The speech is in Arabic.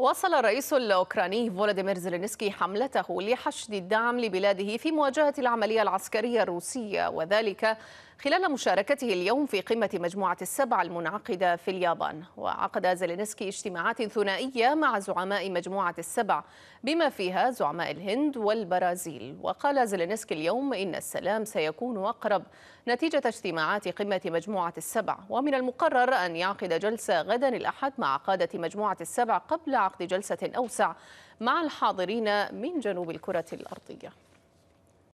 واصل الرئيس الأوكراني فولاديمير زيلينسكي حملته لحشد الدعم لبلاده في مواجهة العملية العسكرية الروسية وذلك خلال مشاركته اليوم في قمة مجموعة السبع المنعقدة في اليابان وعقد زلينسكي اجتماعات ثنائية مع زعماء مجموعة السبع بما فيها زعماء الهند والبرازيل وقال زلينسكي اليوم إن السلام سيكون أقرب نتيجة اجتماعات قمة مجموعة السبع ومن المقرر أن يعقد جلسة غدا الأحد مع قادة مجموعة السبع قبل عقد جلسة أوسع مع الحاضرين من جنوب الكرة الأرضية